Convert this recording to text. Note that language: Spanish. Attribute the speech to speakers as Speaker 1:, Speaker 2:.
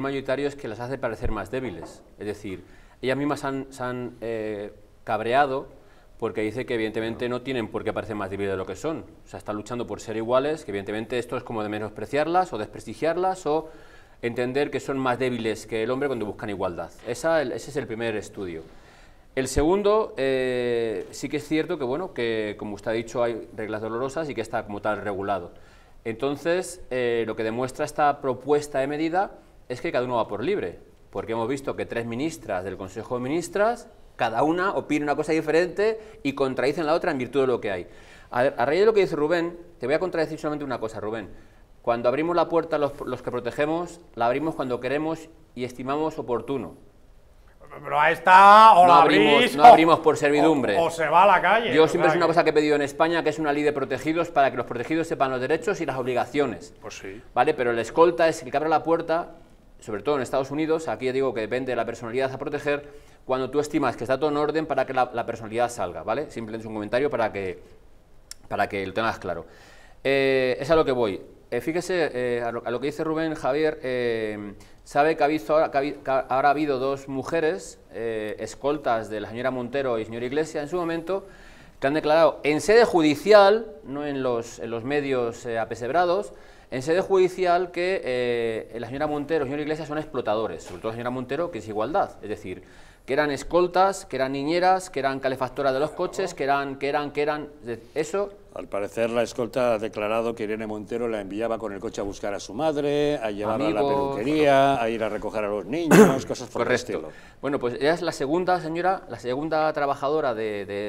Speaker 1: mayoritario es que las hace parecer más débiles. Es decir, ellas mismas se han eh, cabreado porque dice que evidentemente no tienen por qué parecer más débiles de lo que son. O sea, están luchando por ser iguales, que evidentemente esto es como de menospreciarlas o desprestigiarlas o entender que son más débiles que el hombre cuando buscan igualdad. ese es el primer estudio. El segundo, eh, sí que es cierto que, bueno, que como usted ha dicho, hay reglas dolorosas y que está como tal regulado. Entonces, eh, lo que demuestra esta propuesta de medida es que cada uno va por libre, porque hemos visto que tres ministras del Consejo de Ministras, cada una opina una cosa diferente y contradicen la otra en virtud de lo que hay. A, raíz de lo que dice Rubén, te voy a contradecir solamente una cosa, Rubén. Cuando abrimos la puerta, los, que protegemos, la abrimos cuando queremos y estimamos oportuno. Pero ahí está, o no la abrimos, no abrimos por servidumbre. o, se va a la calle. Yo siempre es una cosa que he pedido en España, que es una ley de protegidos para que los protegidos sepan los derechos y las obligaciones. Pues sí. Vale, pero el escolta es el que abre la puerta sobre todo en Estados Unidos, aquí ya digo que depende de la personalidad a proteger, cuando tú estimas que está todo en orden para que la, personalidad salga, ¿vale? Simplemente es un comentario para que, para que lo tengas claro. Eh, es a lo que voy. Eh, fíjese eh, a, lo, que dice Rubén Javier, sabe que, ha visto ahora, ha, habido dos mujeres, escoltas de la señora Montero y señora Iglesia en su momento, que han declarado en sede judicial, no en los, en los medios apesebrados, en sede judicial que eh, la señora Montero y el señor Iglesias son explotadores, sobre todo la señora Montero, que es igualdad, es decir, que eran escoltas, que eran niñeras, que eran calefactoras de los coches, que eran, que eran, que eran, eso... Al parecer la escolta ha declarado que Irene Montero la enviaba con el coche a buscar a su madre, a llevarla a la peluquería, a ir a recoger a los niños, cosas por el estilo. Bueno, pues ella es la segunda señora, la segunda trabajadora de